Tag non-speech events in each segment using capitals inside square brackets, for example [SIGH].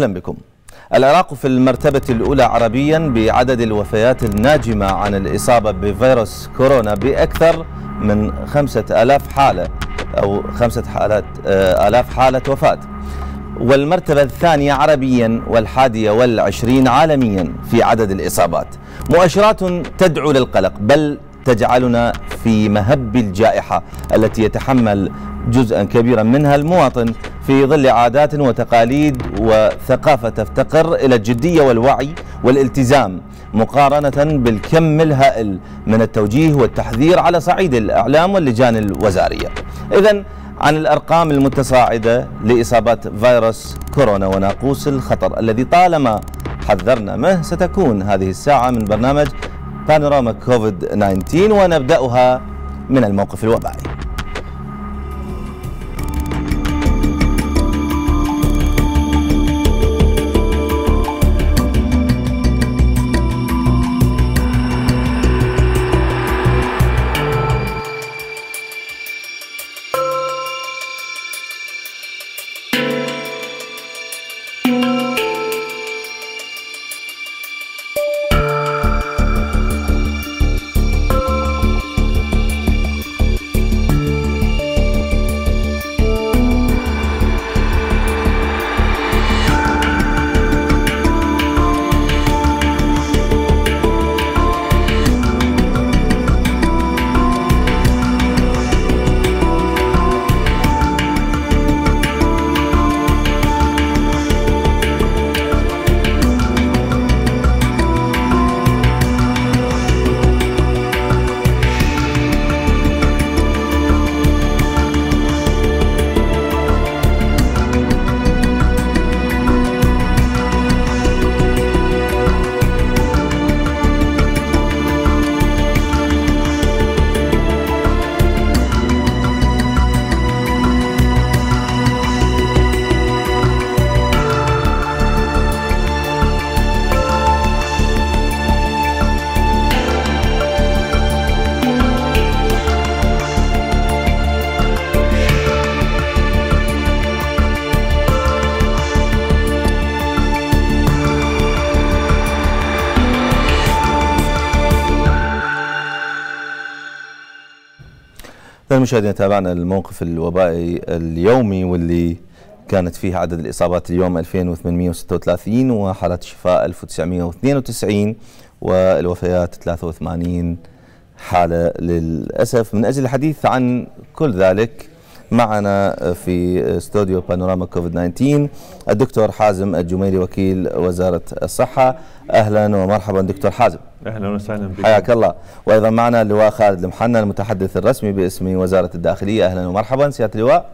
أهلا بكم العراق في المرتبة الأولى عربيا بعدد الوفيات الناجمة عن الإصابة بفيروس كورونا بأكثر من خمسة آلاف حالة أو خمسة حالات آه، آلاف حالة وفاة والمرتبة الثانية عربيا والحادية والعشرين عالميا في عدد الإصابات مؤشرات تدعو للقلق بل تجعلنا في مهب الجائحة التي يتحمل جزءا كبيرا منها المواطن في ظل عادات وتقاليد وثقافة تفتقر إلى الجدية والوعي والالتزام مقارنة بالكم الهائل من التوجيه والتحذير على صعيد الإعلام واللجان الوزارية إذا عن الأرقام المتصاعدة لإصابات فيروس كورونا وناقوس الخطر الذي طالما حذرنا منه ستكون هذه الساعة من برنامج بانوراما كوفيد 19 ونبدأها من الموقف الوبائي للمشاهدين تابعنا الموقف الوبائي اليومي واللي كانت فيه عدد الإصابات اليوم 2836 وحالات الشفاء 1992 والوفيات 83 حالة للأسف من أجل الحديث عن كل ذلك معنا في استوديو بانوراما كوفيد 19 الدكتور حازم الجميلي وكيل وزارة الصحة اهلا ومرحبا دكتور حازم اهلا وسهلا بك حياك الله وايضا معنا اللواء خالد المحنى المتحدث الرسمي باسم وزاره الداخليه اهلا ومرحبا سياده اللواء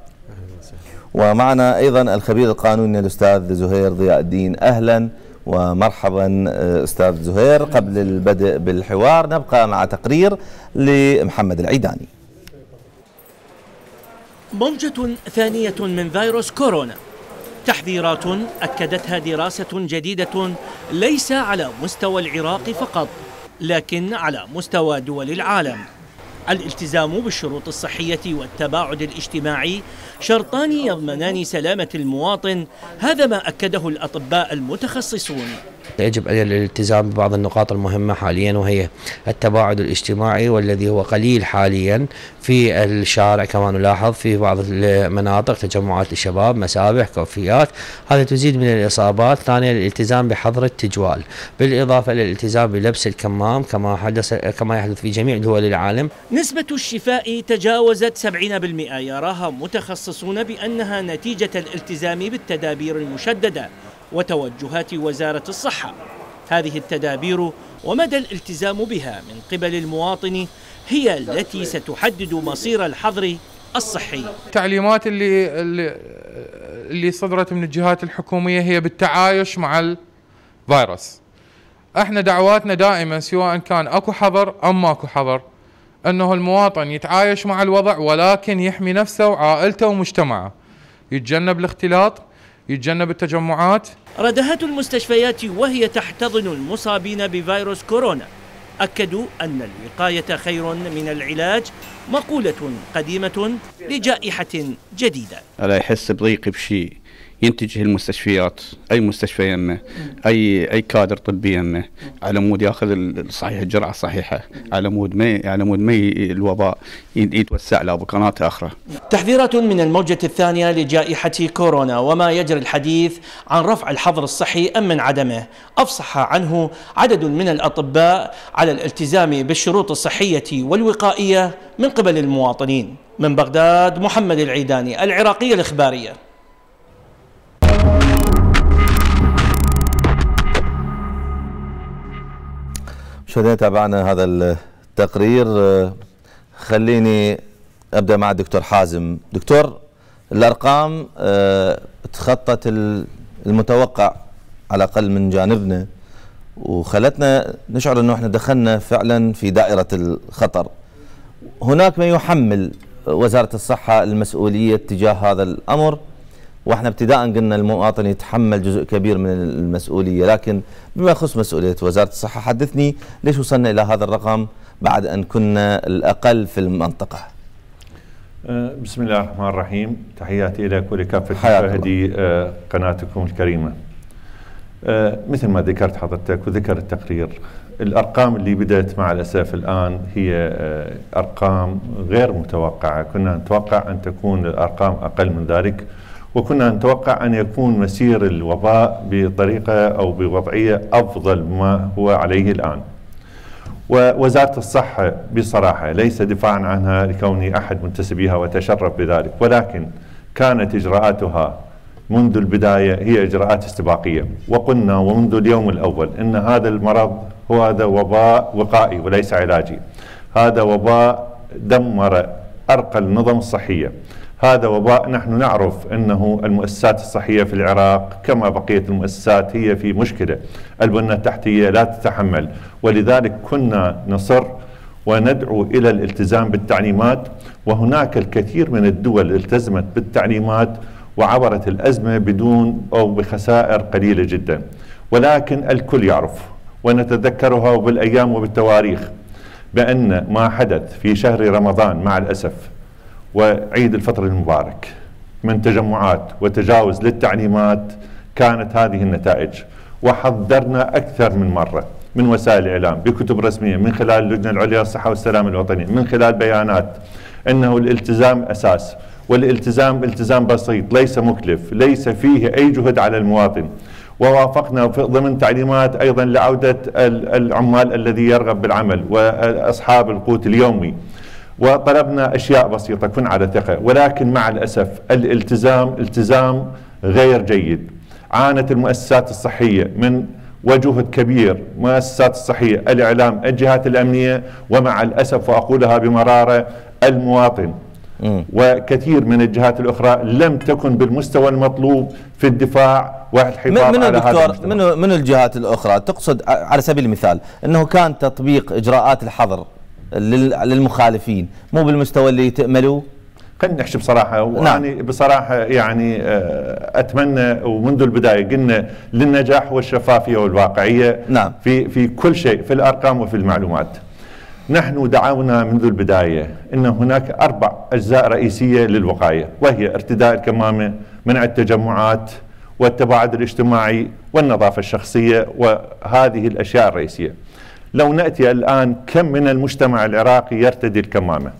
ومعنا ايضا الخبير القانوني الاستاذ زهير ضياء الدين اهلا ومرحبا آه، استاذ زهير قبل البدء بالحوار نبقى مع تقرير لمحمد العيداني موجة ثانية من فيروس كورونا تحذيرات أكدتها دراسة جديدة ليس على مستوى العراق فقط لكن على مستوى دول العالم الالتزام بالشروط الصحية والتباعد الاجتماعي شرطان يضمنان سلامة المواطن هذا ما أكده الأطباء المتخصصون يجب الالتزام ببعض النقاط المهمة حاليا وهي التباعد الاجتماعي والذي هو قليل حاليا في الشارع كما نلاحظ في بعض المناطق تجمعات للشباب مسابح كوفيات هذا تزيد من الإصابات ثانيا الالتزام بحظر التجوال بالإضافة إلى الالتزام بلبس الكمام كما حدث كما يحدث في جميع دول العالم نسبة الشفاء تجاوزت 70% يراها متخصصون بأنها نتيجة الالتزام بالتدابير المشددة وتوجهات وزارة الصحة هذه التدابير ومدى الالتزام بها من قبل المواطن هي التي ستحدد مصير الحظر الصحي التعليمات اللي اللي صدرت من الجهات الحكوميه هي بالتعايش مع الفيروس احنا دعواتنا دائما سواء كان اكو حظر ام ماكو حظر انه المواطن يتعايش مع الوضع ولكن يحمي نفسه وعائلته ومجتمعه يتجنب الاختلاط يتجنب التجمعات ردهات المستشفيات وهي تحتضن المصابين بفيروس كورونا أكدوا أن الوقاية خير من العلاج مقولة قديمة لجائحة جديدة ألا يحس بضيق بشيء ينتجه المستشفيات اي مستشفى يمه اي اي كادر طبي يمه على مود ياخذ الصحيح الجرعه الصحيحه على مود ما على مود ما الوباء يتوسع لابقانات اخرى. تحذيرات من الموجه الثانيه لجائحه كورونا وما يجري الحديث عن رفع الحظر الصحي ام من عدمه، افصح عنه عدد من الاطباء على الالتزام بالشروط الصحيه والوقائيه من قبل المواطنين. من بغداد محمد العيداني العراقيه الاخباريه. مشاهدينا تابعنا هذا التقرير آه، خليني ابدا مع الدكتور حازم دكتور الارقام آه، تخطت المتوقع على الاقل من جانبنا وخلتنا نشعر انه احنا دخلنا فعلا في دائره الخطر هناك من يحمل وزاره الصحه المسؤوليه تجاه هذا الامر واحنا ابتداء قلنا المواطن يتحمل جزء كبير من المسؤوليه لكن بما يخص مسؤوليه وزاره الصحه حدثني ليش وصلنا الى هذا الرقم بعد ان كنا الاقل في المنطقه أه، بسم الله الرحمن الرحيم تحياتي لك ولكافه مشاهدي أه، قناتكم الكريمه أه، مثل ما ذكرت حضرتك وذكر التقرير الارقام اللي بدات مع الاسف الان هي ارقام غير متوقعه كنا نتوقع ان تكون الارقام اقل من ذلك وكنا نتوقع أن يكون مسير الوباء بطريقة أو بوضعية أفضل ما هو عليه الآن ووزارة الصحة بصراحة ليس دفاعا عنها لكوني أحد منتسبيها وتشرف بذلك ولكن كانت إجراءاتها منذ البداية هي إجراءات استباقية وقلنا ومنذ اليوم الأول أن هذا المرض هو هذا وباء وقائي وليس علاجي هذا وباء دمر أرقى النظم الصحية هذا وباء نحن نعرف أنه المؤسسات الصحية في العراق كما بقية المؤسسات هي في مشكلة البنى التحتية لا تتحمل ولذلك كنا نصر وندعو إلى الالتزام بالتعليمات وهناك الكثير من الدول التزمت بالتعليمات وعبرت الأزمة بدون أو بخسائر قليلة جدا ولكن الكل يعرف ونتذكرها بالأيام وبالتواريخ بأن ما حدث في شهر رمضان مع الأسف وعيد الفطر المبارك من تجمعات وتجاوز للتعليمات كانت هذه النتائج وحذرنا أكثر من مرة من وسائل الإعلام بكتب رسمية من خلال اللجنة العليا للصحة والسلام الوطنية من خلال بيانات أنه الالتزام أساس والالتزام التزام بسيط ليس مكلف ليس فيه أي جهد على المواطن ووافقنا ضمن تعليمات أيضا لعودة العمال الذي يرغب بالعمل وأصحاب القوت اليومي وطلبنا أشياء بسيطة كن على ثقة ولكن مع الأسف الالتزام التزام غير جيد عانت المؤسسات الصحية من وجهد كبير مؤسسات الصحية الإعلام الجهات الأمنية ومع الأسف وأقولها بمرارة المواطن وكثير من الجهات الأخرى لم تكن بالمستوى المطلوب في الدفاع والحفاظ من على هذا المجتمع. من, من الجهات الأخرى تقصد على سبيل المثال أنه كان تطبيق إجراءات الحظر للمخالفين مو بالمستوى اللي تأملوا خلينا نحكي بصراحة وأنا نعم. بصراحة يعني آه، أتمنى ومنذ البداية قلنا للنجاح والشفافية والواقعية نعم. في في كل شيء في الأرقام وفي المعلومات نحن دعونا منذ البداية أن هناك أربع أجزاء رئيسية للوقاية وهي ارتداء الكمامة منع التجمعات والتباعد الاجتماعي والنظافة الشخصية وهذه الأشياء الرئيسية لو ناتي الان كم من المجتمع العراقي يرتدي الكمامه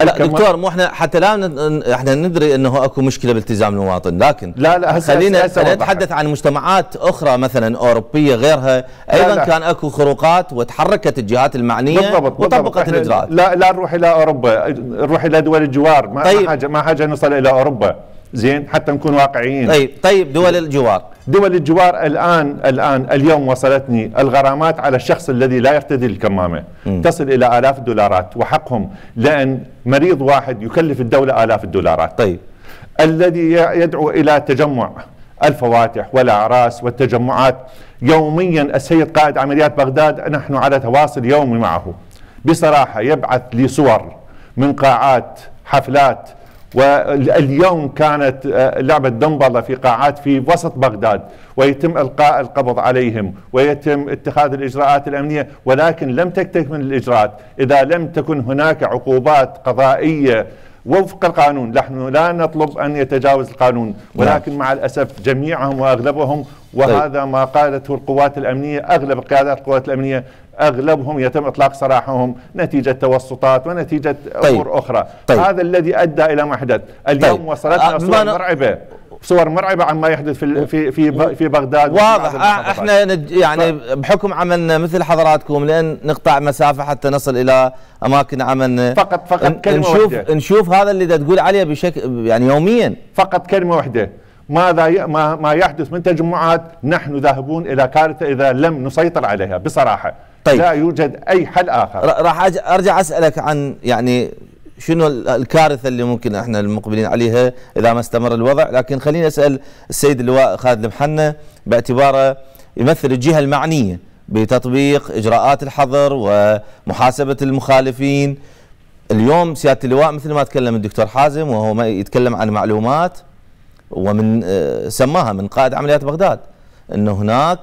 لا دكتور مو احنا حتى لا احنا ندري انه اكو مشكله بالتزام المواطن لكن لا لا هسه خلينا هسه نتحدث عن مجتمعات اخرى مثلا اوروبيه غيرها ايضا لا لا كان اكو خروقات وتحركت الجهات المعنيه بالضبط وطبقت الاجراءات لا لا نروح الى اوروبا نروح الى دول الجوار ما طيب. ما حاجه ما حاجه نوصل الى اوروبا زين حتى نكون واقعيين طيب طيب دول الجوار دول الجوار الان الان اليوم وصلتني الغرامات على الشخص الذي لا يرتدي الكمامه م. تصل الى الاف الدولارات وحقهم لان مريض واحد يكلف الدوله الاف الدولارات طيب الذي يدعو الى تجمع الفواتح والاعراس والتجمعات يوميا السيد قائد عمليات بغداد نحن على تواصل يومي معه بصراحه يبعث لي صور من قاعات حفلات واليوم كانت آه، لعبة دنبلة في قاعات في وسط بغداد ويتم إلقاء القبض عليهم ويتم اتخاذ الإجراءات الأمنية ولكن لم تكتف من الإجراءات إذا لم تكن هناك عقوبات قضائية وفق القانون نحن لا نطلب أن يتجاوز القانون نعم. ولكن مع الأسف جميعهم وأغلبهم وهذا طيب. ما قالته القوات الأمنية أغلب قيادات القوات الأمنية أغلبهم يتم إطلاق سراحهم نتيجة توسطات ونتيجة طيب. أمور أخرى طيب. هذا الذي أدى إلى ما حدث اليوم طيب. وصلتنا أصوات آه، مرعبة صور مرعبه عما يحدث في في في, في بغداد واضح آه، احنا يعني بحكم عملنا مثل حضراتكم لان نقطع مسافه حتى نصل الى اماكن عملنا فقط فقط كلمه نشوف واحده نشوف هذا اللي تقول عليه بشكل يعني يوميا فقط كلمه واحده ماذا ما ما يحدث من تجمعات نحن ذاهبون الى كارثه اذا لم نسيطر عليها بصراحه طيب. لا يوجد اي حل اخر راح ارجع اسالك عن يعني شنو الكارثه اللي ممكن احنا المقبلين عليها اذا ما استمر الوضع لكن خليني اسال السيد اللواء خالد المحنه باعتباره يمثل الجهه المعنيه بتطبيق اجراءات الحظر ومحاسبه المخالفين اليوم سياده اللواء مثل ما تكلم الدكتور حازم وهو ما يتكلم عن معلومات ومن آه، سماها من قائد عمليات بغداد انه هناك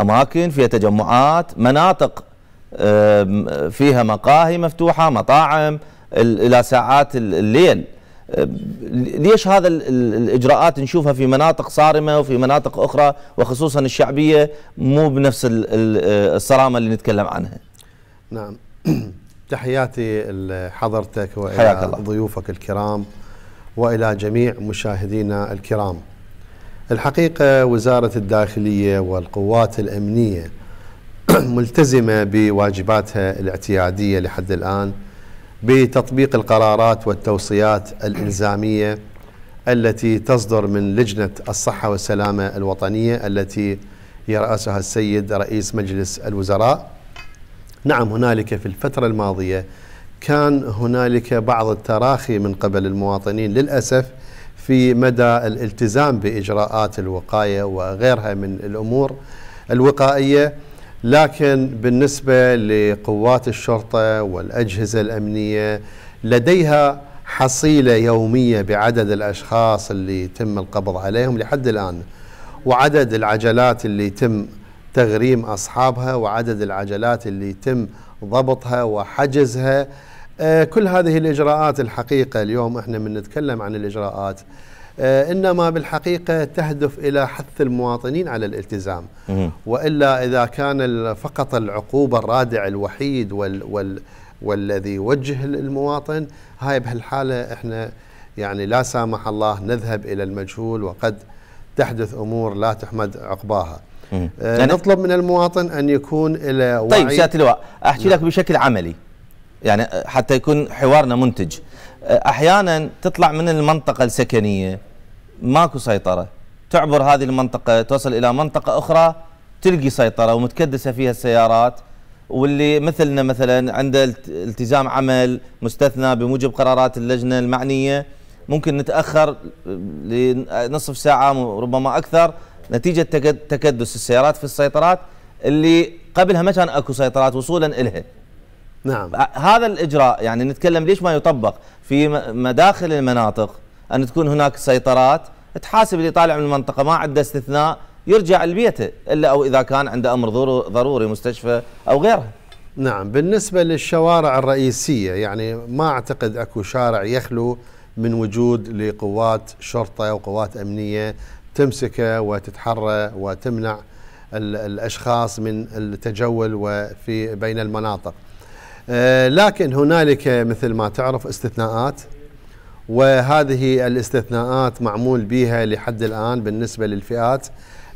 اماكن فيها تجمعات مناطق آه، فيها مقاهي مفتوحه مطاعم الى ساعات الليل ليش هذا الاجراءات نشوفها في مناطق صارمه وفي مناطق اخرى وخصوصا الشعبيه مو بنفس الصرامه اللي نتكلم عنها. نعم [CLEARS THROAT] تحياتي لحضرتك والى ضيوفك الكرام والى جميع مشاهدينا الكرام. الحقيقه وزاره الداخليه والقوات الامنيه [CLEARS THROAT] ملتزمه بواجباتها الاعتياديه لحد الان. بتطبيق القرارات والتوصيات الإلزامية التي تصدر من لجنة الصحة والسلامة الوطنية التي يرأسها السيد رئيس مجلس الوزراء نعم هنالك في الفترة الماضية كان هنالك بعض التراخي من قبل المواطنين للأسف في مدى الالتزام بإجراءات الوقاية وغيرها من الأمور الوقائية لكن بالنسبة لقوات الشرطة والأجهزة الأمنية لديها حصيلة يومية بعدد الأشخاص اللي يتم القبض عليهم لحد الآن وعدد العجلات اللي يتم تغريم أصحابها وعدد العجلات اللي يتم ضبطها وحجزها آه، كل هذه الإجراءات الحقيقة اليوم احنا من نتكلم عن الإجراءات آه، إنما بالحقيقة تهدف إلى حث المواطنين على الالتزام وإلا إذا كان فقط العقوبة الرادع الوحيد وال وال والذي يوجه المواطن هاي بهالحالة إحنا يعني لا سامح الله نذهب إلى المجهول وقد تحدث أمور لا تحمد عقباها آه يعني نطلب من المواطن أن يكون إلى طيب، وعي طيب سيادة اللواء أحكي نعم. لك بشكل عملي يعني حتى يكون حوارنا منتج احيانا تطلع من المنطقه السكنيه ماكو سيطره تعبر هذه المنطقه توصل الى منطقه اخرى تلقي سيطره ومتكدسه فيها السيارات واللي مثلنا مثلا عنده التزام عمل مستثنى بموجب قرارات اللجنه المعنيه ممكن نتاخر لنصف ساعه ربما اكثر نتيجه تكدس السيارات في السيطرات اللي قبلها ما كان اكو سيطرات وصولا الها نعم هذا الاجراء يعني نتكلم ليش ما يطبق في مداخل المناطق أن تكون هناك سيطرات تحاسب اللي طالع من المنطقة ما عنده استثناء يرجع لبيته إلا أو إذا كان عنده أمر ضروري مستشفى أو غيره نعم بالنسبة للشوارع الرئيسية يعني ما أعتقد أكو شارع يخلو من وجود لقوات شرطة وقوات أمنية تمسكه وتتحرى وتمنع الأشخاص من التجول وفي بين المناطق آه، لكن هنالك مثل ما تعرف استثناءات وهذه الاستثناءات معمول بها لحد الآن بالنسبة للفئات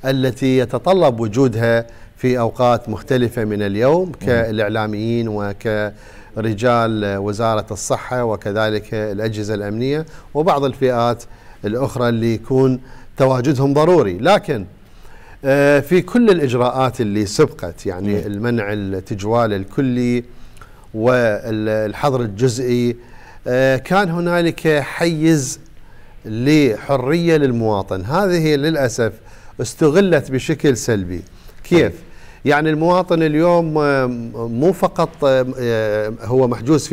التي يتطلب وجودها في أوقات مختلفة من اليوم كالإعلاميين وكرجال وزارة الصحة وكذلك الأجهزة الأمنية وبعض الفئات الأخرى اللي يكون تواجدهم ضروري لكن آه، في كل الإجراءات اللي سبقت يعني المنع التجوال الكلي والحظر الجزئي آه، كان هنالك حيز لحرية للمواطن هذه للأسف استغلت بشكل سلبي كيف؟ يعني المواطن اليوم آه، مو فقط آه، هو محجوز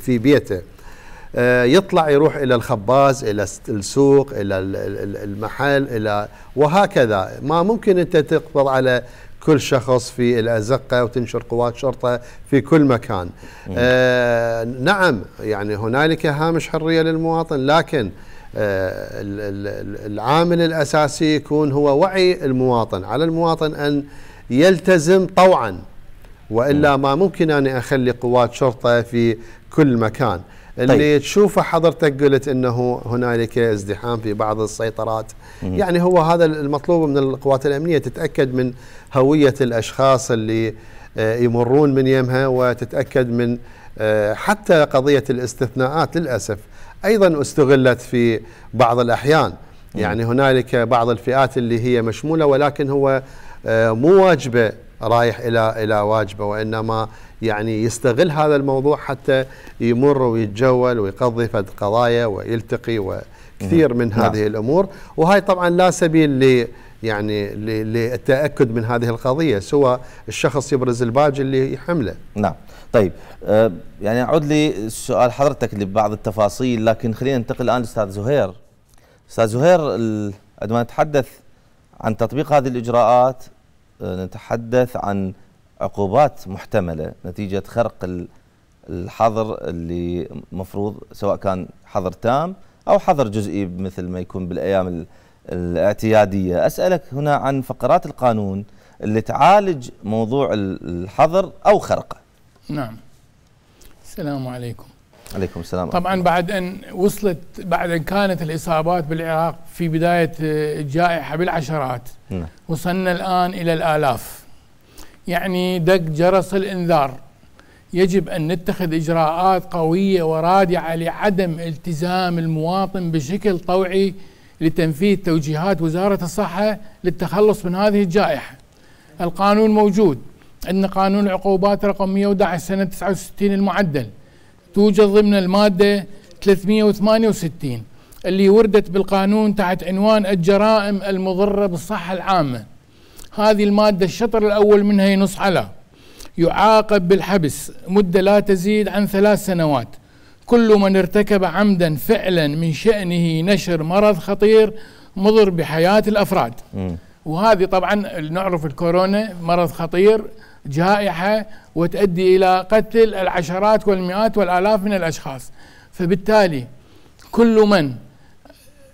في بيته يطلع يروح الى الخباز الى السوق الى المحل الى وهكذا ما ممكن انت تقبض على كل شخص في الأزقة وتنشر قوات شرطة في كل مكان آه نعم يعني هنالك هامش حرية للمواطن لكن آه العامل الأساسي يكون هو وعي المواطن على المواطن أن يلتزم طوعا وإلا ما ممكن أن أخلي قوات شرطة في كل مكان طيب. اللي طيب. تشوفه حضرتك قلت انه هنالك ازدحام في بعض السيطرات مم. يعني هو هذا المطلوب من القوات الامنيه تتاكد من هويه الاشخاص اللي آه، يمرون من يمها وتتاكد من آه، حتى قضيه الاستثناءات للاسف ايضا استغلت في بعض الاحيان يعني هنالك بعض الفئات اللي هي مشموله ولكن هو آه، مو واجبه رايح الى الى واجبه وانما يعني يستغل هذا الموضوع حتى يمر ويتجول ويقضي فد قضايا ويلتقي وكثير من نعم. هذه نعم. الامور وهي طبعا لا سبيل ل يعني للتاكد من هذه القضيه سوى الشخص يبرز الباج اللي يحمله نعم طيب آه، يعني اعود لي سؤال حضرتك لبعض التفاصيل لكن خلينا ننتقل الان لاستاذ زهير استاذ زهير عندما نتحدث عن تطبيق هذه الاجراءات آه، نتحدث عن عقوبات محتملة نتيجة خرق الحظر اللي مفروض سواء كان حظر تام أو حظر جزئي مثل ما يكون بالأيام الاعتيادية أسألك هنا عن فقرات القانون اللي تعالج موضوع الحظر أو خرقه نعم السلام عليكم عليكم السلام طبعا بعد ان وصلت بعد ان كانت الاصابات بالعراق في بدايه الجائحه آه، بالعشرات نعم. وصلنا الان الى الالاف يعني دق جرس الانذار يجب ان نتخذ اجراءات قويه ورادعه لعدم التزام المواطن بشكل طوعي لتنفيذ توجيهات وزاره الصحه للتخلص من هذه الجائحه. القانون موجود، عندنا قانون العقوبات رقم 111 سنه 69 المعدل. توجد ضمن المادة 368 اللي وردت بالقانون تحت عنوان الجرائم المضرة بالصحة العامة هذه المادة الشطر الأول منها ينص على يعاقب بالحبس مدة لا تزيد عن ثلاث سنوات كل من ارتكب عمدا فعلا من شأنه نشر مرض خطير مضر بحياة الأفراد م. وهذه طبعا نعرف الكورونا مرض خطير جائحة وتؤدي إلى قتل العشرات والمئات والآلاف من الأشخاص فبالتالي كل من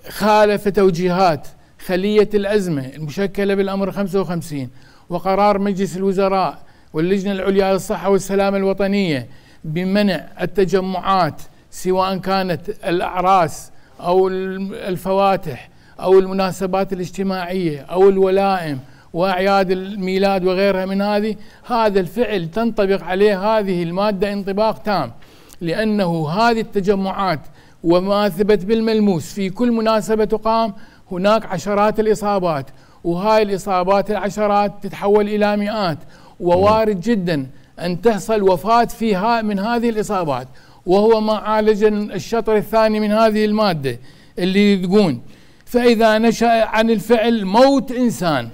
خالف توجيهات خلية الأزمة المشكلة بالأمر 55 وقرار مجلس الوزراء واللجنة العليا للصحة والسلامة الوطنية بمنع التجمعات سواء كانت الأعراس أو الفواتح أو المناسبات الاجتماعية أو الولائم وأعياد الميلاد وغيرها من هذه هذا الفعل تنطبق عليه هذه المادة انطباق تام لأنه هذه التجمعات وما ثبت بالملموس في كل مناسبة تقام هناك عشرات الإصابات وهاي الإصابات العشرات تتحول إلى مئات ووارد جدا أن تحصل وفاة فيها من هذه الإصابات وهو ما عالج الشطر الثاني من هذه المادة اللي تقول فإذا نشأ عن الفعل موت إنسان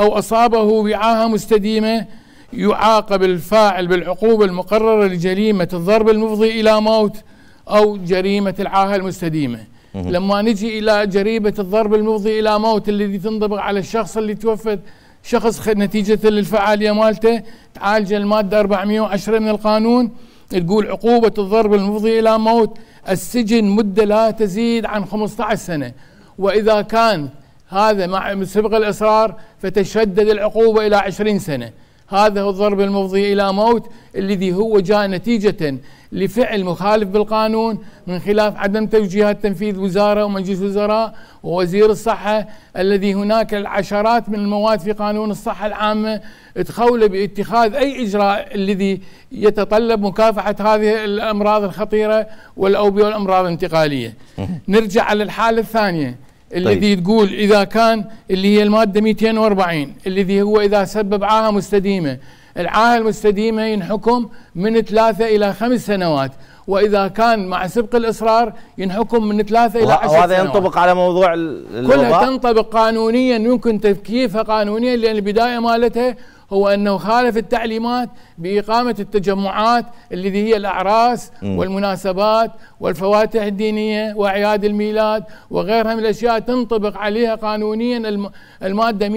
أو أصابه وعاهة مستديمة يعاقب الفاعل بالعقوبة المقررة لجريمة الضرب المفضي إلى موت أو جريمة العاهة المستديمة لما نجي إلى جريمة الضرب المفضي إلى موت الذي تنطبق على الشخص اللي توفت شخص نتيجة للفعالية مالته تعالج المادة 410 من القانون تقول عقوبة الضرب المفضي إلى موت السجن مدة لا تزيد عن 15 سنة وإذا كان هذا مع سبق الإصرار فتشدد العقوبة إلى عشرين سنة هذا هو الضرب المفضي إلى موت الذي هو جاء نتيجة لفعل مخالف بالقانون من خلاف عدم توجيهات تنفيذ وزارة ومجلس وزراء ووزير الصحة الذي هناك العشرات من المواد في قانون الصحة العامة تخول باتخاذ أي إجراء الذي يتطلب مكافحة هذه الأمراض الخطيرة والأوبئة والأمراض الانتقالية نرجع على الحالة الثانية الذي طيب. تقول اذا كان اللي هي الماده 240 الذي هو اذا سبب عاهه مستديمه العاهه المستديمه ينحكم من ثلاثه الى خمس سنوات واذا كان مع سبق الاصرار ينحكم من ثلاثه الى عشر سنوات وهذا ينطبق على موضوع كلها تنطبق قانونيا يمكن تكييفها قانونيا لان البدايه مالتها هو أنه خالف التعليمات بإقامة التجمعات الذي هي الأعراس م. والمناسبات والفواتح الدينية وأعياد الميلاد وغيرها من الأشياء تنطبق عليها قانونيا المادة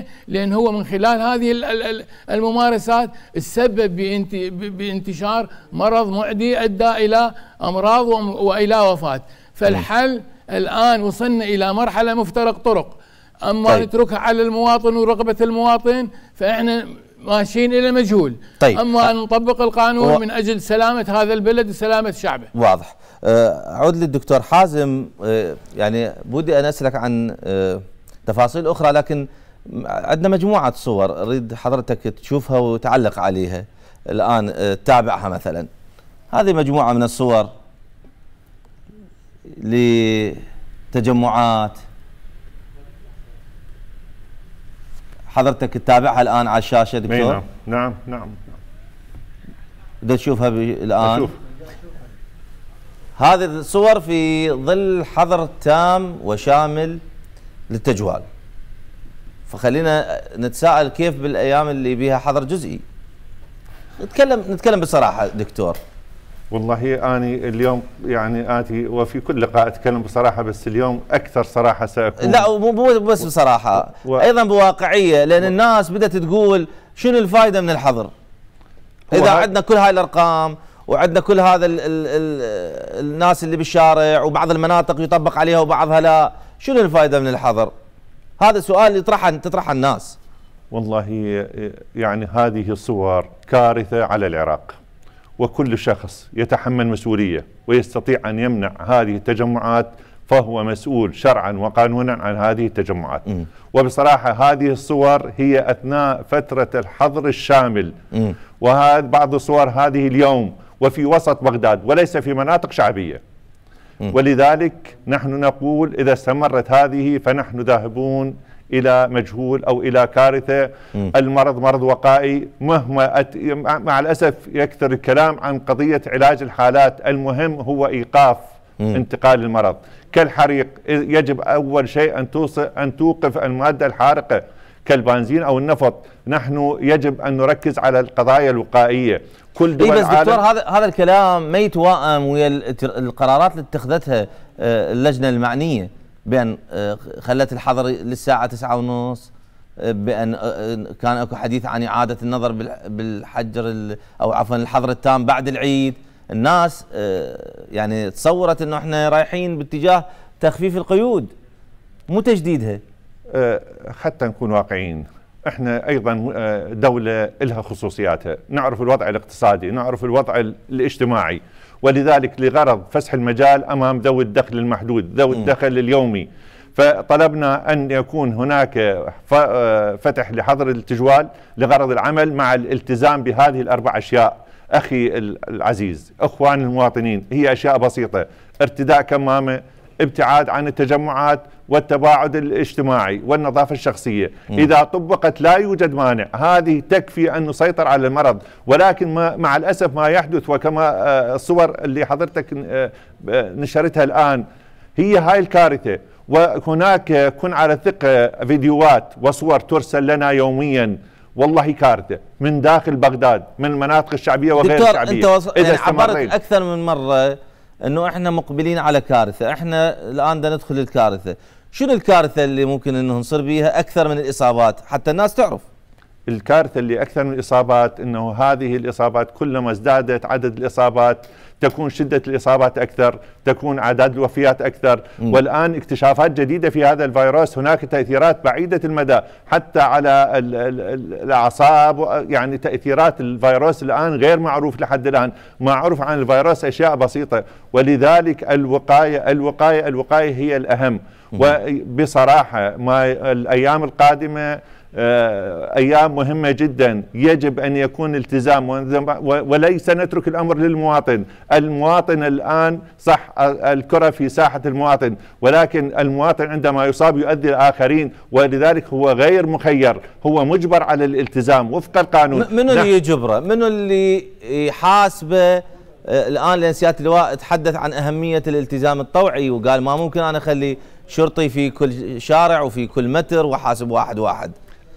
100% لأن هو من خلال هذه الممارسات تسبب بانتشار مرض معدي أدى إلى أمراض وإلى وفاة فالحل الآن وصلنا إلى مرحلة مفترق طرق اما طيب. نتركها على المواطن ورغبه المواطن فاحنا ماشيين الى مجهول طيب. اما ان نطبق القانون و... من اجل سلامه هذا البلد وسلامه شعبه واضح اعود أه، للدكتور حازم أه، يعني بودي ان اسالك عن أه، تفاصيل اخرى لكن عندنا مجموعه صور اريد حضرتك تشوفها وتعلق عليها الان تتابعها مثلا هذه مجموعه من الصور لتجمعات حضرتك تتابعها الان على الشاشه دكتور نعم نعم نعم بدك تشوفها الان هذه الصور في ظل حظر تام وشامل للتجوال فخلينا نتساءل كيف بالايام اللي بيها حظر جزئي نتكلم نتكلم بصراحه دكتور والله اني اليوم يعني اتي وفي كل لقاء اتكلم بصراحه بس اليوم اكثر صراحه ساكون لا مو بس بصراحه و... ايضا بواقعيه لان و... الناس بدات تقول شنو الفائده من الحظر؟ اذا هاي... عندنا كل هاي الارقام وعندنا كل هذا ال ال ال الناس اللي بالشارع وبعض المناطق يطبق عليها وبعضها لا، شنو الفائده من الحظر؟ هذا سؤال يطرحه تطرحه الناس. والله يعني هذه صور كارثه على العراق. وكل شخص يتحمل مسؤولية ويستطيع أن يمنع هذه التجمعات فهو مسؤول شرعا وقانونا عن هذه التجمعات م. وبصراحة هذه الصور هي أثناء فترة الحظر الشامل وهذا بعض الصور هذه اليوم وفي وسط بغداد وليس في مناطق شعبية م. ولذلك نحن نقول إذا استمرت هذه فنحن ذاهبون الى مجهول او الى كارثه م. المرض مرض وقائي مهما أت... مع الاسف يكثر الكلام عن قضيه علاج الحالات المهم هو ايقاف م. انتقال المرض كالحريق يجب اول شيء ان توص... ان توقف الماده الحارقه كالبنزين او النفط نحن يجب ان نركز على القضايا الوقائيه كل دول إيه بس دكتور هذا هذا الكلام ما يتوائم ويا القرارات اللي اتخذتها آه، اللجنه المعنيه بان آه، خلت الحظر للساعه تسعة ونص آه، بان آه، كان اكو حديث عن اعاده النظر بالحجر او عفوا الحظر التام بعد العيد الناس يعني تصورت انه احنا رايحين باتجاه تخفيف القيود مو تجديدها حتى نكون واقعيين احنا ايضا دوله لها خصوصياتها نعرف الوضع الاقتصادي نعرف الوضع الاجتماعي ولذلك لغرض فسح المجال أمام ذوي الدخل المحدود ذوي الدخل اليومي فطلبنا أن يكون هناك آه، فتح لحظر التجوال لغرض العمل مع الالتزام بهذه الأربع أشياء أخي العزيز أخوان المواطنين هي أشياء بسيطة ارتداء كمامة ابتعاد عن التجمعات والتباعد الاجتماعي والنظافة الشخصية م. إذا طبقت لا يوجد مانع هذه تكفي أن نسيطر على المرض ولكن ما مع الأسف ما يحدث وكما آه، الصور اللي حضرتك آه، آه، نشرتها الآن هي هاي الكارثة وهناك كن على ثقة فيديوهات وصور ترسل لنا يوميا والله كارثه من داخل بغداد من المناطق الشعبيه وغير الشعبيه دكتور انت وص... إذا يعني عبرت اكثر من مره انه احنا مقبلين على كارثه، احنا الان بدنا ندخل الكارثه، شنو الكارثه اللي ممكن انه نصير بيها اكثر من الاصابات حتى الناس تعرف؟ الكارثه اللي اكثر من الاصابات انه هذه الاصابات كلما ازدادت عدد الاصابات تكون شده الاصابات اكثر، تكون اعداد الوفيات اكثر، م. والان اكتشافات جديده في هذا الفيروس، هناك تاثيرات بعيده المدى حتى على الاعصاب، يعني تاثيرات الفيروس الان غير معروف لحد الان، ما عرف عن الفيروس اشياء بسيطه، ولذلك الوقايه الوقايه الوقايه هي الاهم، وبصراحه ما الايام القادمه آه، أيام مهمة جدا يجب أن يكون التزام وليس نترك الأمر للمواطن المواطن الآن صح الكرة في ساحة المواطن ولكن المواطن عندما يصاب يؤذي الآخرين ولذلك هو غير مخير هو مجبر على الالتزام وفق القانون من اللي نعم. يجبره من اللي يحاسبه آه، الآن لأن سيادة اللواء تحدث عن أهمية الالتزام الطوعي وقال ما ممكن أنا أخلي شرطي في كل شارع وفي كل متر وحاسب واحد واحد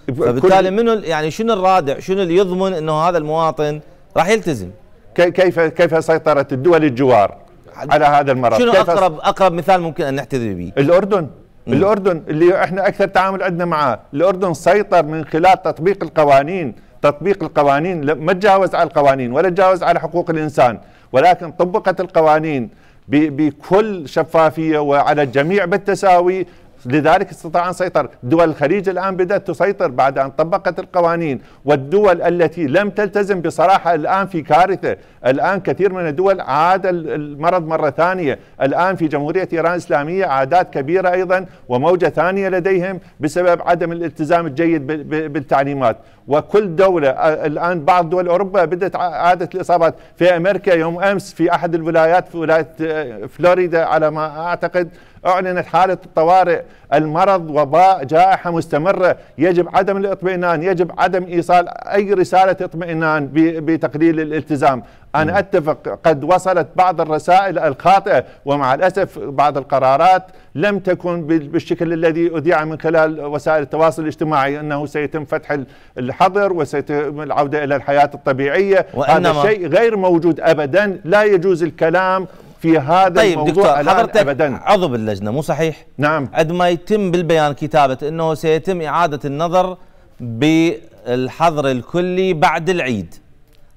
فبالتالي منو يعني شنو الرادع شنو اللي يضمن انه هذا المواطن راح يلتزم كيف كيف سيطرت الدول الجوار على هذا المرض شنو كيف اقرب اقرب مثال ممكن ان نحتذي به الاردن مم. الاردن اللي احنا اكثر تعامل عندنا معاه الاردن سيطر من خلال تطبيق القوانين تطبيق القوانين ما تجاوز على القوانين ولا تجاوز على حقوق الانسان ولكن طبقت القوانين بكل شفافيه وعلى الجميع بالتساوي لذلك استطاع أن سيطر دول الخليج الآن بدأت تسيطر بعد أن طبقت القوانين والدول التي لم تلتزم بصراحة الآن في كارثة الآن كثير من الدول عاد المرض مرة ثانية الآن في جمهورية إيران الإسلامية عادات كبيرة أيضا وموجة ثانية لديهم بسبب عدم الالتزام الجيد بالتعليمات وكل دولة الآن بعض دول أوروبا بدأت عادة الإصابات في أمريكا يوم أمس في أحد الولايات في ولاية آه، فلوريدا على ما أعتقد أعلنت حالة الطوارئ المرض وباء جائحة مستمرة يجب عدم الاطمئنان يجب عدم إيصال أي رسالة اطمئنان بتقليل الالتزام أنا أتفق قد وصلت بعض الرسائل الخاطئة ومع الأسف بعض القرارات لم تكن بالشكل الذي أذيع من خلال وسائل التواصل الاجتماعي أنه سيتم فتح الحظر وسيتم العودة إلى الحياة الطبيعية وإنما هذا الشيء غير موجود أبدا لا يجوز الكلام في هذا طيب الموضوع دكتور حضرتك أبدا عضو باللجنة مو صحيح؟ نعم قد ما يتم بالبيان كتابة أنه سيتم إعادة النظر بالحظر الكلي بعد العيد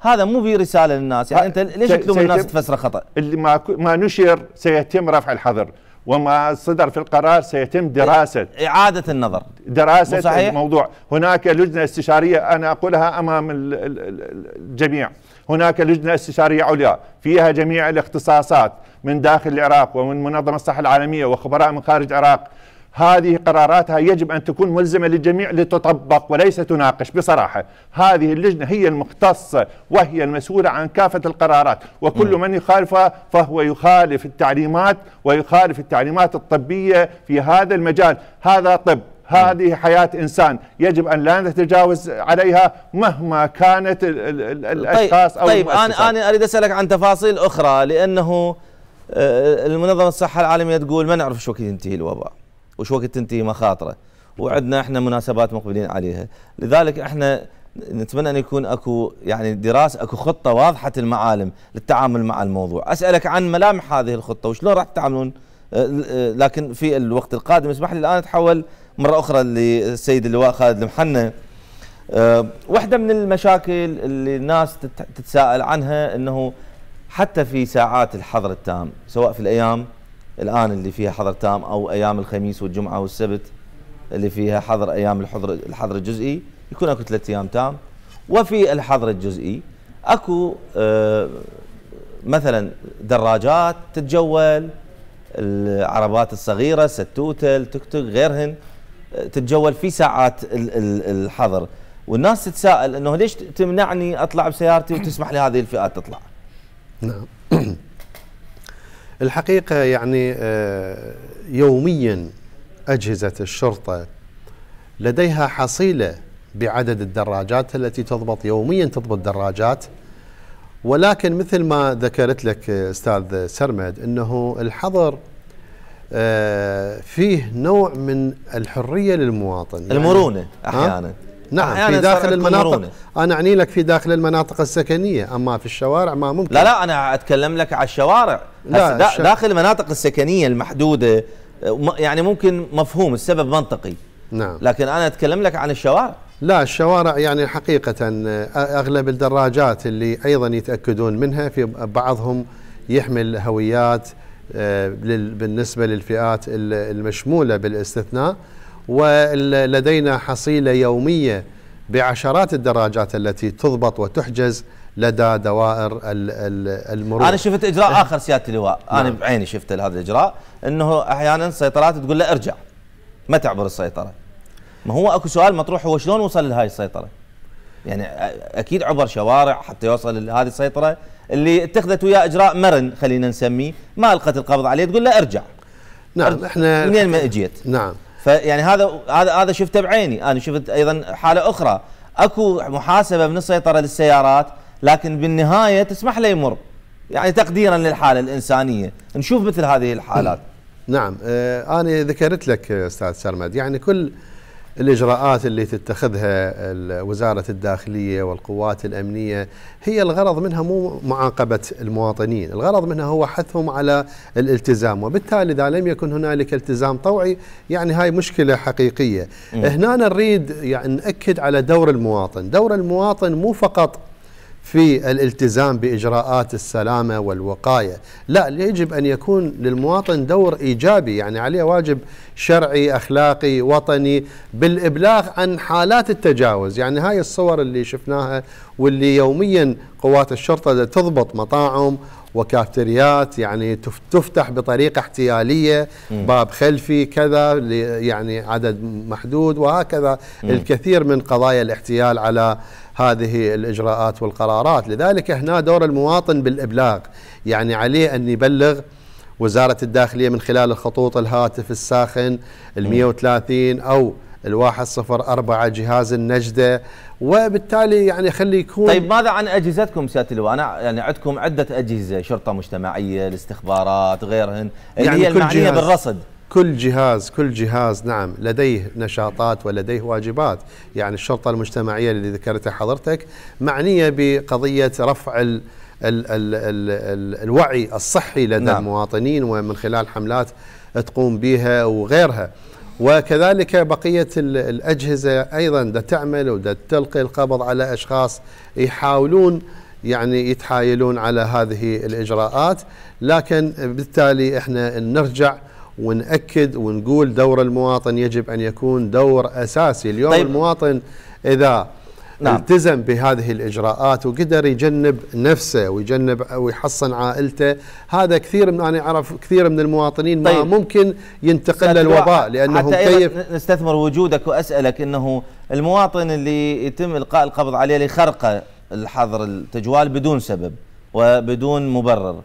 هذا مو في رساله للناس يعني انت ليش تلوم الناس تفسره خطا اللي ما ما نشر سيتم رفع الحظر وما صدر في القرار سيتم دراسة إعادة النظر دراسة الموضوع هناك لجنة استشارية أنا أقولها أمام الجميع هناك لجنة استشارية عليا فيها جميع الاختصاصات من داخل العراق ومن منظمة الصحة العالمية وخبراء من خارج العراق هذه قراراتها يجب أن تكون ملزمة للجميع لتطبق وليس تناقش بصراحة هذه اللجنة هي المختصة وهي المسؤولة عن كافة القرارات وكل من يخالفها فهو يخالف التعليمات ويخالف التعليمات الطبية في هذا المجال هذا طب هذه حياة إنسان يجب أن لا نتجاوز عليها مهما كانت طيب، الأشخاص طيب أو طيب أنا, أنا أريد أسألك عن تفاصيل أخرى لأنه آه، المنظمة الصحة العالمية تقول ما نعرف شو وقت ينتهي الوباء وشو وقت تنتهي مخاطره وعندنا احنا مناسبات مقبلين عليها لذلك احنا نتمنى ان يكون اكو يعني دراسه اكو خطه واضحه المعالم للتعامل مع الموضوع اسالك عن ملامح هذه الخطه وشلون راح تتعاملون آه، آه، لكن في الوقت القادم اسمح لي الان اتحول مرة أخرى للسيد اللواء خالد المحنة آه، واحدة من المشاكل اللي الناس تتساءل عنها أنه حتى في ساعات الحظر التام سواء في الأيام الآن اللي فيها حظر تام أو أيام الخميس والجمعة والسبت اللي فيها حظر أيام الحظر, الحظر الجزئي يكون أكو ثلاثة أيام تام وفي الحظر الجزئي أكو آه، مثلا دراجات تتجول العربات الصغيرة ستوتل تكتك غيرهن تتجول في ساعات الحظر والناس تتساءل انه ليش تمنعني اطلع بسيارتي وتسمح لهذه الفئات تطلع؟ نعم الحقيقه يعني آه، يوميا اجهزه الشرطه لديها حصيله بعدد الدراجات التي تضبط يوميا تضبط دراجات ولكن مثل ما ذكرت لك استاذ سرمد انه الحظر آه، فيه نوع من الحريه للمواطن يعني المرونه احيانا نعم أحيانا في داخل المناطق مرونة. انا اعني لك في داخل المناطق السكنيه اما في الشوارع ما ممكن لا لا انا اتكلم لك على الشوارع لا داخل الش... داخل المناطق السكنيه المحدوده آه، يعني ممكن مفهوم السبب منطقي نعم لكن انا اتكلم لك عن الشوارع لا الشوارع يعني حقيقه آه، اغلب الدراجات اللي ايضا يتاكدون منها في بعضهم يحمل هويات آه، بالنسبة للفئات المشمولة بالاستثناء ولدينا حصيلة يومية بعشرات الدراجات التي تضبط وتحجز لدى دوائر المرور انا شفت اجراء إيه. اخر سياده اللواء نعم. انا بعيني شفت هذا الاجراء انه احيانا السيطرات تقول له ارجع ما تعبر السيطره ما هو اكو سؤال مطروح هو شلون وصل لهذه السيطره يعني اكيد عبر شوارع حتى يوصل لهذه السيطره اللي اتخذت وياه اجراء مرن خلينا نسميه ما القت القبض عليه تقول له ارجع نعم أرجع احنا منين ما اجيت نعم فيعني هذا هذا هذا شفته بعيني انا شفت ايضا حاله اخرى اكو محاسبه من السيطره للسيارات لكن بالنهايه تسمح له يمر يعني تقديرا للحاله الانسانيه نشوف مثل هذه الحالات نعم آه انا ذكرت لك استاذ سرمد يعني كل الاجراءات اللي تتخذها وزاره الداخليه والقوات الامنيه هي الغرض منها مو معاقبه المواطنين، الغرض منها هو حثهم على الالتزام، وبالتالي اذا لم يكن هنالك التزام طوعي يعني هاي مشكله حقيقيه. هنا نريد يعني ناكد على دور المواطن، دور المواطن مو فقط في الالتزام باجراءات السلامه والوقايه، لا يجب ان يكون للمواطن دور ايجابي، يعني عليه واجب شرعي، اخلاقي، وطني بالابلاغ عن حالات التجاوز، يعني هاي الصور اللي شفناها واللي يوميا قوات الشرطه تضبط مطاعم وكافتريات يعني تفتح بطريقة احتيالية باب خلفي كذا يعني عدد محدود وهكذا الكثير من قضايا الاحتيال على هذه الإجراءات والقرارات لذلك هنا دور المواطن بالإبلاغ يعني عليه أن يبلغ وزارة الداخلية من خلال الخطوط الهاتف الساخن المئة 130 أو الواحد صفر أربعة جهاز النجدة وبالتالي يعني خلي يكون طيب ماذا عن أجهزتكم سيادة اللواء أنا يعني عندكم عدة أجهزة شرطة مجتمعية الاستخبارات غيرهن اللي يعني هي المعنية بالرصد كل جهاز كل جهاز نعم لديه نشاطات ولديه واجبات يعني الشرطة المجتمعية اللي ذكرتها حضرتك معنية بقضية رفع الـ الـ الـ الـ الـ الوعي الصحي لدى نعم. المواطنين ومن خلال حملات تقوم بها وغيرها وكذلك بقية الأجهزة أيضا تعمل وتلقي القبض على أشخاص يحاولون يعني يتحايلون على هذه الإجراءات لكن بالتالي إحنا نرجع ونأكد ونقول دور المواطن يجب أن يكون دور أساسي اليوم طيب. المواطن إذا نعم. التزم بهذه الإجراءات وقدر يجنب نفسه ويجنب ويحصن عائلته هذا كثير من أنا أعرف كثير من المواطنين طيب. ما ممكن ينتقل للوباء لأنه كيف نستثمر وجودك وأسألك أنه المواطن اللي يتم إلقاء القبض عليه لخرقة الحظر التجوال بدون سبب وبدون مبرر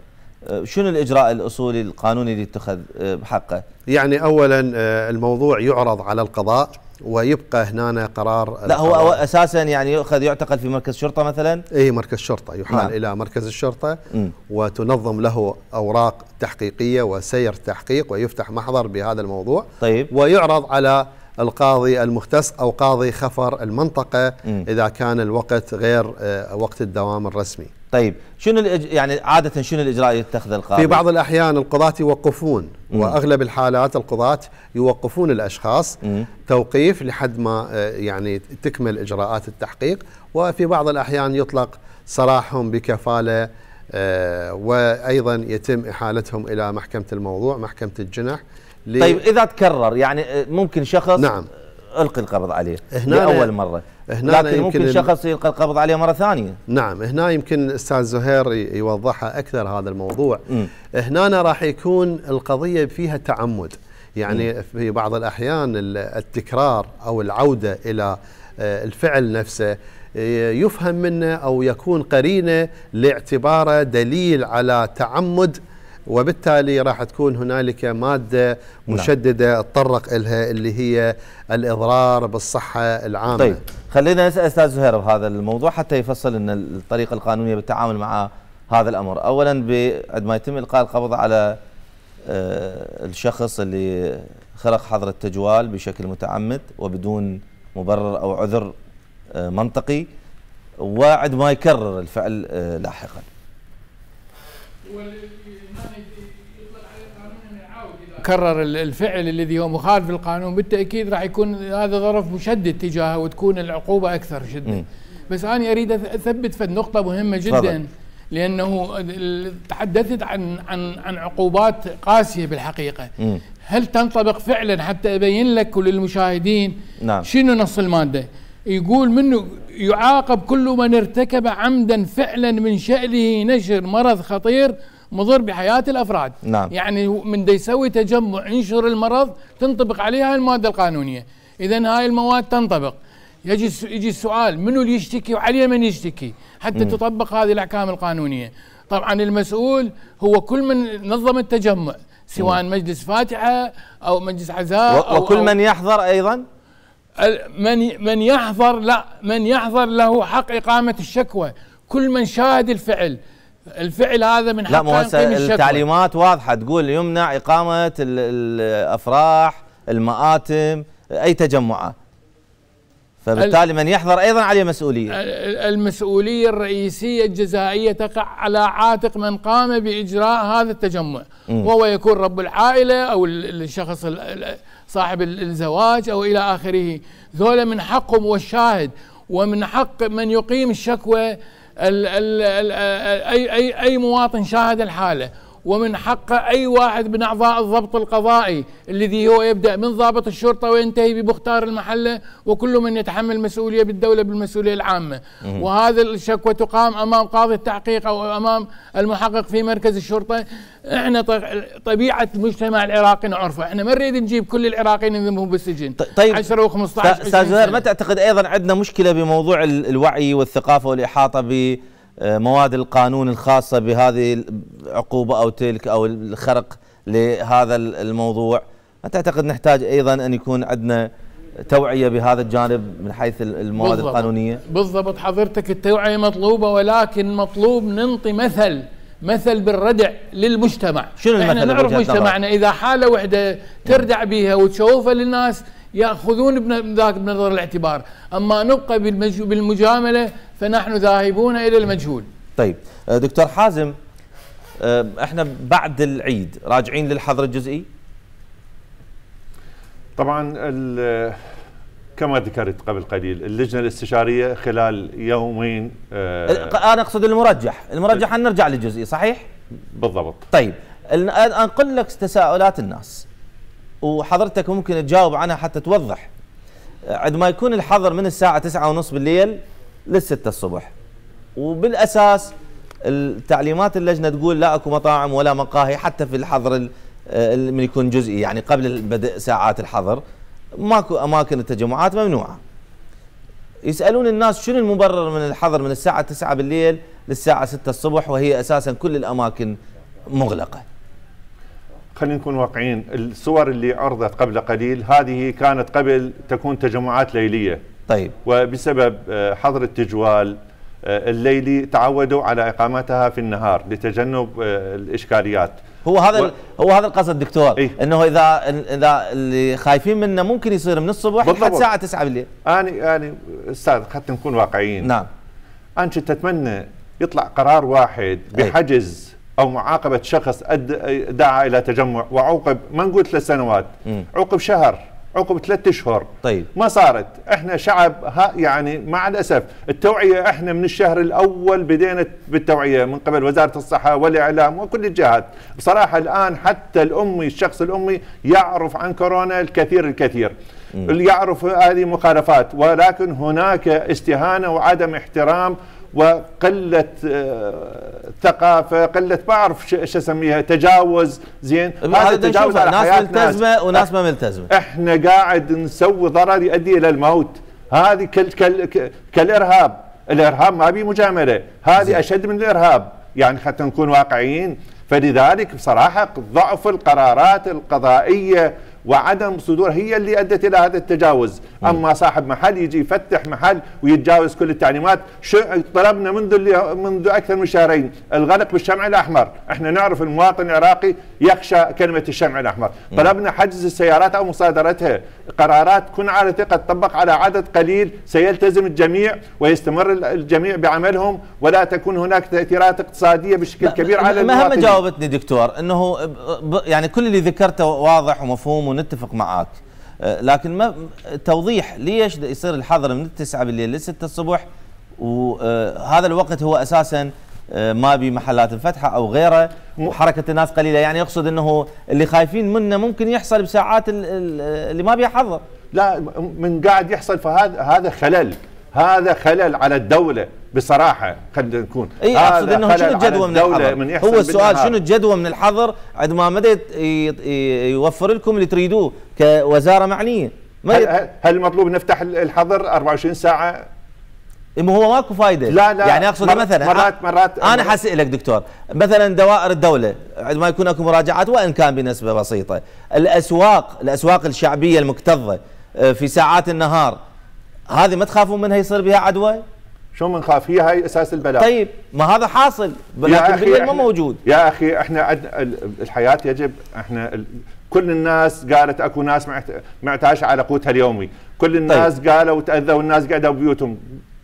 شنو الاجراء الاصولي القانوني اللي اتخذ آه، بحقه؟ يعني اولا آه، الموضوع يعرض على القضاء ويبقى هنا قرار لا هو القرار. اساسا يعني يؤخذ يعتقل في مركز شرطه مثلا؟ اي مركز شرطه يحال نعم. الى مركز الشرطه م. وتنظم له اوراق تحقيقيه وسير تحقيق ويفتح محضر بهذا الموضوع طيب ويعرض على القاضي المختص أو قاضي خفر المنطقة م. إذا كان الوقت غير آه، وقت الدوام الرسمي طيب شنو الإج... يعني عادة شنو الإجراء يتخذ يتخذه القاضي؟ في بعض الأحيان القضاة يوقفون م. وأغلب الحالات القضاة يوقفون الأشخاص م. توقيف لحد ما آه، يعني تكمل إجراءات التحقيق وفي بعض الأحيان يطلق صلاحهم بكفالة آه، وأيضا يتم إحالتهم إلى محكمة الموضوع محكمة الجنح طيب اذا تكرر يعني آه، ممكن شخص نعم القي القبض عليه هنا لاول مره هنا لكن ممكن شخص يلقي القبض عليه مره ثانيه نعم هنا يمكن الاستاذ زهير يوضحها اكثر هذا الموضوع هنا راح يكون القضيه فيها تعمد يعني م. في بعض الاحيان التكرار او العوده الى آه، الفعل نفسه آه، يفهم منه او يكون قرينه لاعتباره دليل على تعمد وبالتالي راح تكون هنالك مادة نعم. مشددة تطرق لها اللي هي الإضرار بالصحة العامة طيب خلينا نسأل أستاذ زهير بهذا الموضوع حتى يفصل لنا الطريقة القانونية بالتعامل مع هذا الأمر أولا عندما يتم إلقاء القبض على آه، الشخص اللي خلق حظر التجوال بشكل متعمد وبدون مبرر أو عذر آه، منطقي وعد ما يكرر الفعل آه، لاحقاً كرر الفعل الذي هو مخالف للقانون بالتاكيد راح يكون هذا ظرف مشدد تجاهه وتكون العقوبه اكثر شده بس انا اريد اثبت في النقطه مهمه جدا لانه تحدثت عن عن عن عقوبات قاسيه بالحقيقه هل تنطبق فعلا حتى ابين لك وللمشاهدين نعم. شنو نص الماده يقول منه يعاقب كل من ارتكب عمدا فعلا من شأنه نشر مرض خطير مضر بحياة الأفراد نعم. يعني من دي يسوي تجمع ينشر المرض تنطبق عليها المادة القانونية إذا هاي المواد تنطبق يجي يجي السؤال منو اللي يشتكي وعليه من يشتكي حتى م. تطبق هذه الأحكام القانونية طبعا المسؤول هو كل من نظم التجمع سواء مجلس فاتحة أو مجلس عزاء أو وكل أو من يحضر أيضا من من يحضر لا من يحضر له حق اقامه الشكوى كل من شاهد الفعل الفعل هذا من حق لا مو التعليمات واضحه تقول يمنع اقامه الافراح المآتم اي تجمعات فبالتالي من يحضر ايضا عليه مسؤوليه المسؤوليه الرئيسيه الجزائيه تقع على عاتق من قام باجراء هذا التجمع م. وهو يكون رب العائله او الشخص صاحب الزواج أو إلى آخره ذولا من حقهم والشاهد ومن حق من يقيم الشكوى الـ الـ الـ أي, أي, أي مواطن شاهد الحالة ومن حق أي واحد من أعضاء الضبط القضائي الذي هو يبدأ من ضابط الشرطة وينتهي بمختار المحلة وكل من يتحمل مسؤولية بالدولة بالمسؤولية العامة وهذا الشكوى تقام أمام قاضي التحقيق أو أمام المحقق في مركز الشرطة احنا طبيعة المجتمع العراقي نعرفه احنا ما نريد نجيب كل العراقيين نذمهم بالسجن طيب 10 و15 استاذ ما تعتقد ايضا عندنا مشكله بموضوع الوعي والثقافه والاحاطه ب آه، مواد القانون الخاصة بهذه العقوبة أو تلك أو الخرق لهذا الموضوع ما تعتقد نحتاج أيضا أن يكون عندنا توعية بهذا الجانب من حيث المواد بالضبط القانونية بالضبط حضرتك التوعية مطلوبة ولكن مطلوب ننطي مثل مثل بالردع للمجتمع شنو المثل احنا نعرف مجتمعنا اذا حاله وحده تردع بها وتشوفها للناس يأخذون ذاك بنظر الاعتبار أما نبقى بالمجاملة فنحن ذاهبون إلى المجهول طيب آه، دكتور حازم آه، احنا بعد العيد راجعين للحظر الجزئي طبعا كما ذكرت قبل قليل اللجنه الاستشاريه خلال يومين آه انا اقصد المرجح المرجح ان نرجع للجزئي صحيح بالضبط طيب انقل لك تساؤلات الناس وحضرتك ممكن تجاوب عنها حتى توضح عندما يكون الحظر من الساعة تسعة ونص بالليل للستة الصبح وبالأساس التعليمات اللجنة تقول لا أكو مطاعم ولا مقاهي حتى في الحظر آه، اللي يكون جزئي يعني قبل بدء ساعات الحظر ماكو أماكن التجمعات ممنوعة يسألون الناس شنو المبرر من الحظر من الساعة تسعة بالليل للساعة ستة الصبح وهي أساسا كل الأماكن مغلقة خلينا نكون واقعيين الصور اللي عرضت قبل قليل هذه كانت قبل تكون تجمعات ليليه طيب وبسبب آه، حظر التجوال آه، الليلي تعودوا على اقامتها في النهار لتجنب آه، الاشكاليات هو هذا و... هو هذا القصد دكتور إيه؟ انه اذا اذا اللي خايفين منه ممكن يصير من الصبح لحد الساعه 9 بالليل انا انا استاذ حتى نكون واقعيين نعم انا كنت اتمنى يطلع قرار واحد إيه. بحجز او معاقبه شخص دعا الى تجمع وعوقب ما نقول ثلاث سنوات عوقب شهر عقب ثلاثة اشهر طيب ما صارت احنا شعب ها يعني مع الاسف التوعيه احنا من الشهر الاول بدينا بالتوعيه من قبل وزاره الصحه والاعلام وكل الجهات بصراحه الان حتى الامي الشخص الامي يعرف عن كورونا الكثير الكثير اللي يعرف هذه مخالفات ولكن هناك استهانه وعدم احترام وقله آه، ثقافه قله اعرف شو اسميها تجاوز زين هذا تجاوز على ناس ملتزمه وناس ما ملتزمه احنا قاعد نسوي ضرر يؤدي الى الموت هذه كل كل كالارهاب الارهاب ما بي مجامله هذه اشد من الارهاب يعني حتى نكون واقعيين فلذلك بصراحه ضعف القرارات القضائيه وعدم صدور هي اللي ادت الى هذا التجاوز، اما صاحب محل يجي يفتح محل ويتجاوز كل التعليمات، شو طلبنا منذ اللي منذ اكثر من شهرين الغلق بالشمع الاحمر، احنا نعرف المواطن العراقي يخشى كلمه الشمع الاحمر، طلبنا حجز السيارات او مصادرتها، قرارات كن على ثقه تطبق على عدد قليل سيلتزم الجميع ويستمر الجميع بعملهم ولا تكون هناك تاثيرات اقتصاديه بشكل كبير على المواطنين. مهما جاوبتني دكتور انه يعني كل اللي ذكرته واضح ومفهوم ونتفق معاك آه، لكن ما توضيح ليش يصير الحظر من التسعة بالليل لستة الصبح وهذا آه، الوقت هو أساساً آه، ما بمحلات الفتحة أو غيره وحركة الناس قليلة يعني يقصد أنه اللي خايفين منه ممكن يحصل بساعات اللي ما حظر لا من قاعد يحصل فهذا هذا خلل هذا خلل على الدولة بصراحه قد نكون اي اقصد انه شنو الجدوى من الحظر من هو السؤال شنو الجدوى من الحظر عند ما مدى يوفر لكم اللي تريدوه كوزاره معنيه هل, هل المطلوب نفتح الحظر 24 ساعه إيه، ما هو ماكو فايده لا لا يعني اقصد مر مثلا مرات مرات انا حسألك دكتور مثلا دوائر الدوله عندما يكون اكو مراجعات وان كان بنسبه بسيطه الاسواق الاسواق الشعبيه المكتظه آه، في ساعات النهار هذه ما تخافون منها يصير بها عدوى؟ شو بنخاف هي هاي اساس البلاء طيب ما هذا حاصل لكن بالليل ما موجود يا اخي احنا الحياه يجب احنا كل الناس قالت اكو ناس معتاش على قوتها اليومي كل طيب. الناس طيب. قالوا تاذوا الناس قعدوا ببيوتهم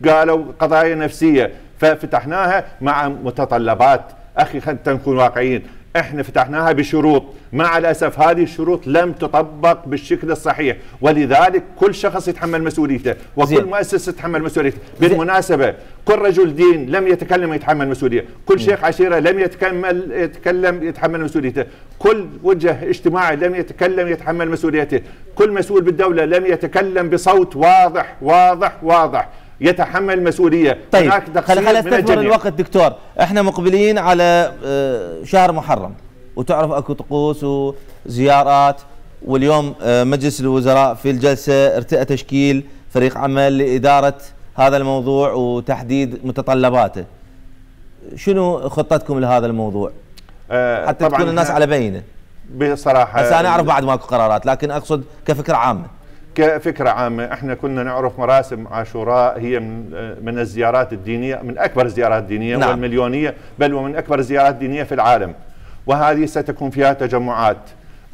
قالوا قضايا نفسيه ففتحناها مع متطلبات اخي خلينا نكون واقعيين احنا فتحناها بشروط مع الاسف هذه الشروط لم تطبق بالشكل الصحيح ولذلك كل شخص يتحمل مسؤوليته وكل زين. مؤسسه تتحمل مسؤوليته بالمناسبه كل رجل دين لم يتكلم يتحمل مسؤوليه كل شيخ عشيره لم يتكمل يتكلم يتحمل مسؤوليته كل وجه اجتماعي لم يتكلم يتحمل مسؤوليته كل مسؤول بالدوله لم يتكلم بصوت واضح واضح واضح يتحمل مسؤوليه طيب خلينا نستثمر الوقت دكتور احنا مقبلين على آه، شهر محرم وتعرف اكو طقوس وزيارات واليوم آه، مجلس الوزراء في الجلسه ارتأى تشكيل فريق عمل لاداره هذا الموضوع وتحديد متطلباته شنو خطتكم لهذا الموضوع أه حتى تكون الناس على بينه بصراحه بس انا اعرف بعد ماكو قرارات لكن اقصد كفكره عامه كفكرة عامة احنا كنا نعرف مراسم عاشوراء هي من, من الزيارات الدينية من أكبر الزيارات الدينية نعم. والمليونية بل ومن أكبر الزيارات الدينية في العالم وهذه ستكون فيها تجمعات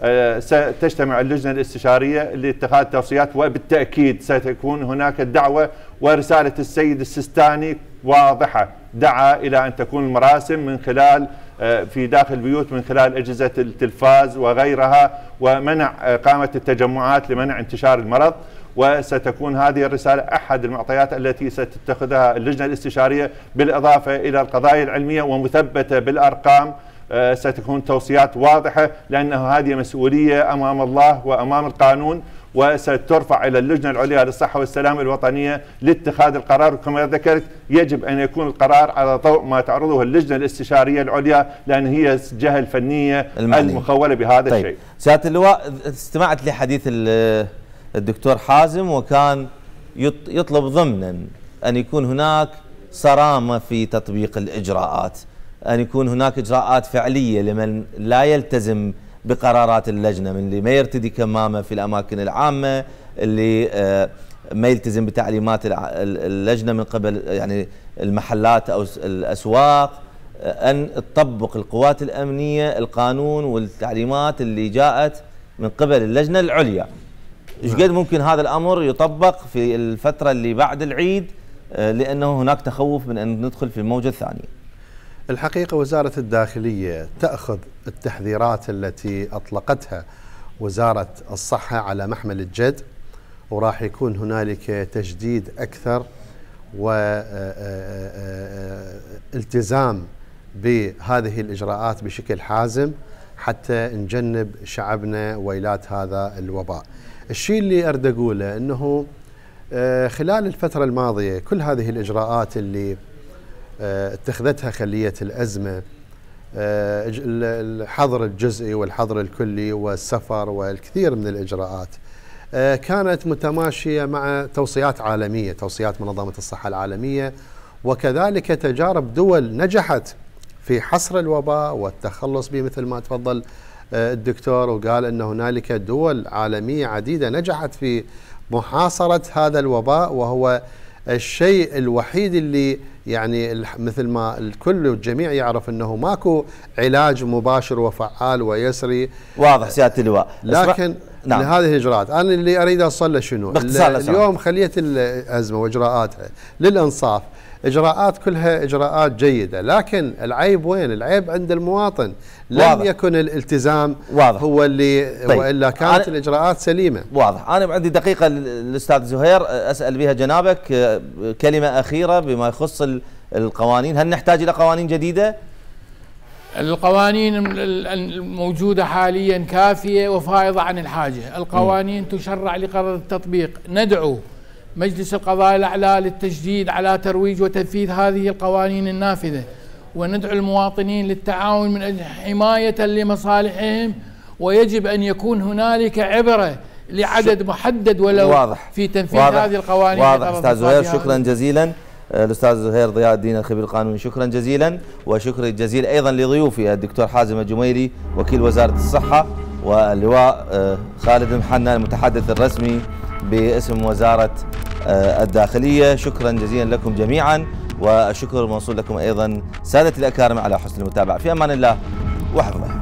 آه، ستجتمع اللجنة الاستشارية لاتخاذ توصيات وبالتأكيد ستكون هناك دعوة ورسالة السيد السيستاني واضحة دعا إلى أن تكون المراسم من خلال آه، في داخل البيوت من خلال أجهزة التلفاز وغيرها ومنع آه، قامة التجمعات لمنع انتشار المرض وستكون هذه الرسالة أحد المعطيات التي ستتخذها اللجنة الاستشارية بالإضافة إلى القضايا العلمية ومثبتة بالأرقام آه، ستكون توصيات واضحة لأنه هذه مسؤولية أمام الله وأمام القانون وسترفع إلى اللجنة العليا للصحة والسلامة الوطنية لاتخاذ القرار وكما ذكرت يجب أن يكون القرار على ضوء ما تعرضه اللجنة الاستشارية العليا لأن هي الجهة الفنية المعني. المخولة بهذا طيب. الشيء سيادة اللواء استمعت لحديث الدكتور حازم وكان يطلب ضمنا أن يكون هناك صرامة في تطبيق الإجراءات أن يكون هناك إجراءات فعلية لمن لا يلتزم بقرارات اللجنه من اللي ما يرتدي كمامه في الاماكن العامه اللي آه، ما يلتزم بتعليمات اللجنه من قبل يعني المحلات او الاسواق آه، ان تطبق القوات الامنيه القانون والتعليمات اللي جاءت من قبل اللجنه العليا. ايش نعم. قد ممكن هذا الامر يطبق في الفتره اللي بعد العيد آه، لانه هناك تخوف من ان ندخل في الموجه الثانيه. الحقيقة وزارة الداخلية تأخذ التحذيرات التي أطلقتها وزارة الصحة على محمل الجد وراح يكون هنالك تجديد أكثر والتزام آه، آه، آه، بهذه الإجراءات بشكل حازم حتى نجنب شعبنا ويلات هذا الوباء الشيء اللي أرد أقوله أنه خلال الفترة الماضية كل هذه الإجراءات اللي آه، اتخذتها خلية الأزمة آه، الحظر الجزئي والحظر الكلي والسفر والكثير من الإجراءات آه، كانت متماشية مع توصيات عالمية توصيات منظمة الصحة العالمية وكذلك تجارب دول نجحت في حصر الوباء والتخلص به مثل ما تفضل الدكتور وقال أن هنالك دول عالمية عديدة نجحت في محاصرة هذا الوباء وهو الشيء الوحيد اللي يعني مثل ما الكل والجميع يعرف انه ماكو علاج مباشر وفعال ويسري واضح سياده اللواء لكن نعم. لهذه الاجراءات انا اللي اريد اوصل له شنو اليوم خليه الازمه واجراءاتها للانصاف اجراءات كلها اجراءات جيده لكن العيب وين العيب عند المواطن لم واضح. يكن الالتزام واضح. هو اللي طيب. والا كانت الاجراءات سليمه واضح انا عندي دقيقه للاستاذ زهير اسال بها جنابك آه، كلمه اخيره بما يخص القوانين هل نحتاج الى قوانين جديده القوانين الموجودة حاليا كافية وفائضة عن الحاجة القوانين تشرع لقرار التطبيق ندعو مجلس القضاء الأعلى للتجديد على ترويج وتنفيذ هذه القوانين النافذة وندعو المواطنين للتعاون من أجل حماية لمصالحهم ويجب أن يكون هنالك عبرة لعدد محدد ولو واضح في تنفيذ واضح هذه القوانين واضح استاذ زهير شكرا جزيلا أه، الاستاذ زهير ضياء الدين الخبير القانوني شكرا جزيلا وشكر جزيل ايضا لضيوفي الدكتور حازم الجميلي وكيل وزاره الصحه واللواء أه، خالد المحنى المتحدث الرسمي باسم وزارة آه، الداخلية شكرا جزيلا لكم جميعا والشكر موصول لكم أيضا سادة الأكارم على حسن المتابعة في أمان الله وحفظه